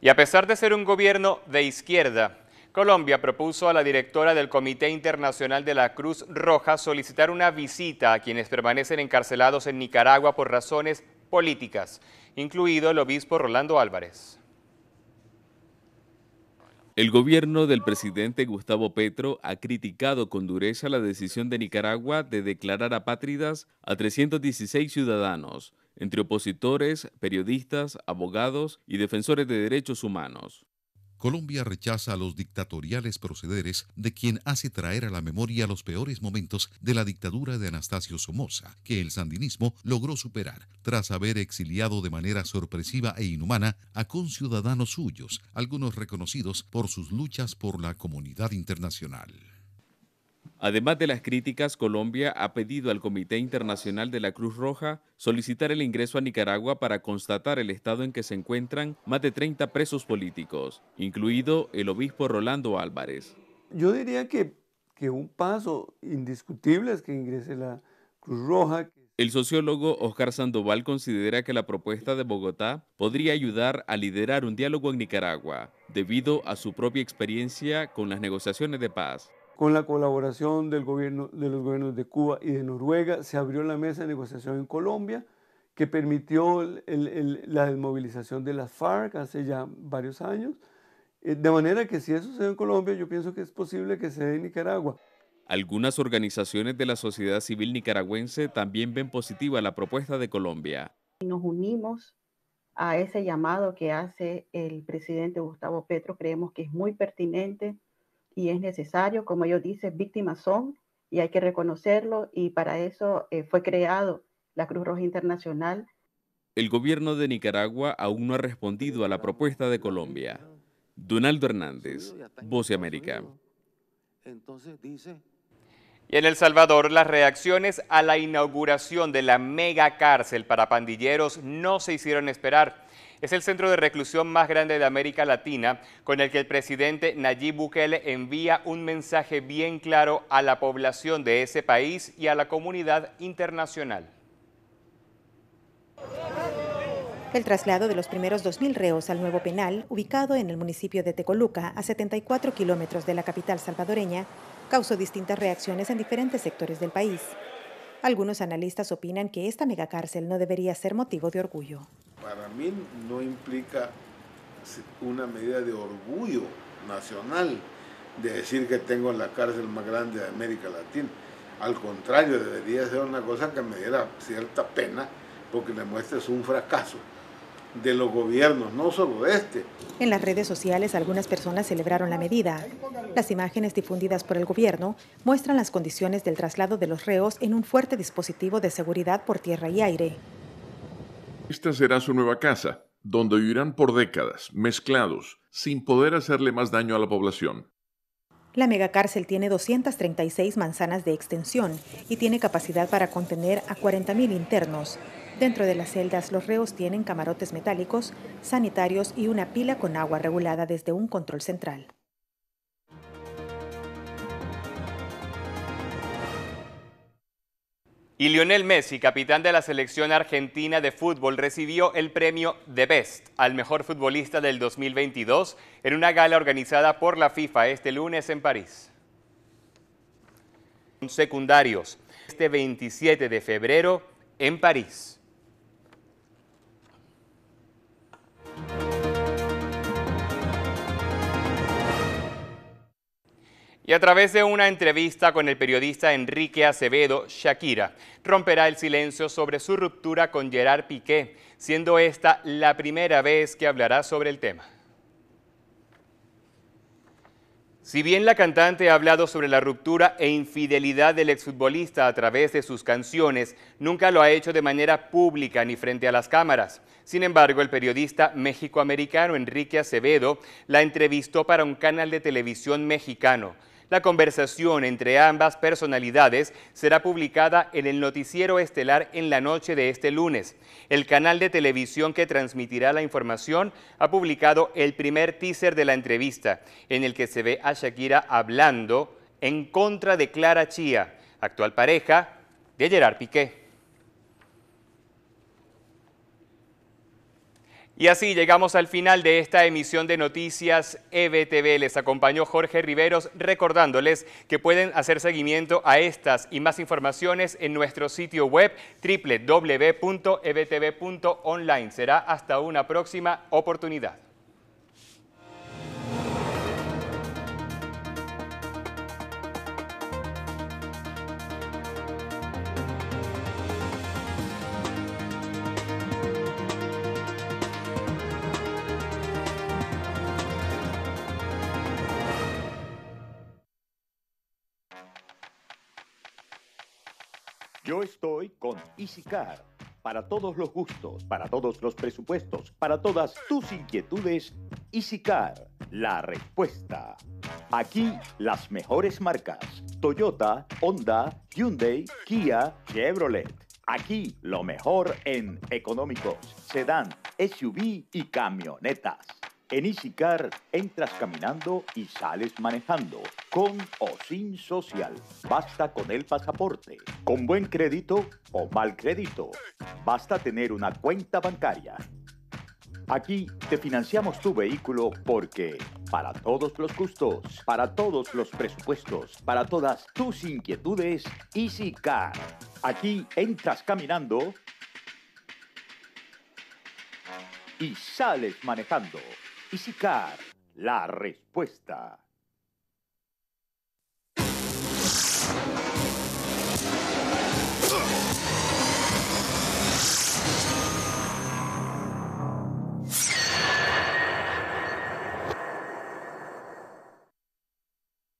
Y a pesar de ser un gobierno de izquierda, Colombia propuso a la directora del Comité Internacional de la Cruz Roja solicitar una visita a quienes permanecen encarcelados en Nicaragua por razones políticas, incluido el obispo Rolando Álvarez. El gobierno del presidente Gustavo Petro ha criticado con dureza la decisión de Nicaragua de declarar apátridas a 316 ciudadanos entre opositores, periodistas, abogados y defensores de derechos humanos. Colombia rechaza los dictatoriales procederes de quien hace traer a la memoria los peores momentos de la dictadura de Anastasio Somoza, que el sandinismo logró superar tras haber exiliado de manera sorpresiva e inhumana a conciudadanos suyos, algunos reconocidos por sus luchas por la comunidad internacional. Además de las críticas, Colombia ha pedido al Comité Internacional de la Cruz Roja solicitar el ingreso a Nicaragua para constatar el estado en que se encuentran más de 30 presos políticos, incluido el obispo Rolando Álvarez. Yo diría que, un paso indiscutible es que ingrese la Cruz Roja. El sociólogo Oscar Sandoval considera que la propuesta de Bogotá podría ayudar a liderar un diálogo en Nicaragua, debido a su propia experiencia con las negociaciones de paz. Con la colaboración del gobierno, de los gobiernos de Cuba y de Noruega, se abrió la mesa de negociación en Colombia, que permitió la desmovilización de las FARC hace ya varios años. Eh, de manera que si eso se da en Colombia, yo pienso que es posible que se dé en Nicaragua. Algunas organizaciones de la sociedad civil nicaragüense también ven positiva la propuesta de Colombia. Nos unimos a ese llamado que hace el presidente Gustavo Petro. Creemos que es muy pertinente y es necesario, como ellos dicen, víctimas son y hay que reconocerlo y para eso eh, fue creado la Cruz Roja Internacional. El gobierno de Nicaragua aún no ha respondido a la propuesta de Colombia. Donaldo Hernández, Voce América. Entonces dice y en El Salvador, las reacciones a la inauguración de la mega cárcel para pandilleros no se hicieron esperar. Es el centro de reclusión más grande de América Latina, con el que el presidente Nayib Bukele envía un mensaje bien claro a la población de ese país y a la comunidad internacional. El traslado de los primeros 2.000 reos al nuevo penal, ubicado en el municipio de Tecoluca, a 74 kilómetros de la capital salvadoreña, causó distintas reacciones en diferentes sectores del país. Algunos analistas opinan que esta megacárcel no debería ser motivo de orgullo. Para mí no implica una medida de orgullo nacional de decir que tengo la cárcel más grande de América Latina. Al contrario, debería ser una cosa que me diera cierta pena porque demuestra es un fracaso de los gobiernos, no solo este. En las redes sociales algunas personas celebraron la medida. Las imágenes difundidas por el gobierno muestran las condiciones del traslado de los reos en un fuerte dispositivo de seguridad por tierra y aire. Esta será su nueva casa, donde vivirán por décadas, mezclados, sin poder hacerle más daño a la población. La megacárcel tiene 236 manzanas de extensión y tiene capacidad para contener a 40.000 internos. Dentro de las celdas, los reos tienen camarotes metálicos, sanitarios y una pila con agua regulada desde un control central. Y Lionel Messi, capitán de la selección argentina de fútbol, recibió el premio The Best al mejor futbolista del 2022 en una gala organizada por la FIFA este lunes en París. Secundarios, este 27 de febrero en París. Y a través de una entrevista con el periodista Enrique Acevedo, Shakira romperá el silencio sobre su ruptura con Gerard Piqué, siendo esta la primera vez que hablará sobre el tema. Si bien la cantante ha hablado sobre la ruptura e infidelidad del exfutbolista a través de sus canciones, nunca lo ha hecho de manera pública ni frente a las cámaras. Sin embargo, el periodista mexicoamericano Enrique Acevedo la entrevistó para un canal de televisión mexicano. La conversación entre ambas personalidades será publicada en el noticiero estelar en la noche de este lunes. El canal de televisión que transmitirá la información ha publicado el primer teaser de la entrevista, en el que se ve a Shakira hablando en contra de Clara Chía, actual pareja de Gerard Piqué. Y así llegamos al final de esta emisión de Noticias EBTV. Les acompañó Jorge Riveros recordándoles que pueden hacer seguimiento a estas y más informaciones en nuestro sitio web www.ebtv.online. Será hasta una próxima oportunidad. Yo estoy con EasyCar. Para todos los gustos, para todos los presupuestos, para todas tus inquietudes, EasyCar, la respuesta. Aquí las mejores marcas. Toyota, Honda, Hyundai, Kia, Chevrolet. Aquí lo mejor en económicos, sedán, SUV y camionetas. En EasyCar entras caminando y sales manejando con o sin social. Basta con el pasaporte. Con buen crédito o mal crédito. Basta tener una cuenta bancaria. Aquí te financiamos tu vehículo porque para todos los gustos, para todos los presupuestos, para todas tus inquietudes, Easy Car. Aquí entras caminando y sales manejando. Easy Car, la respuesta.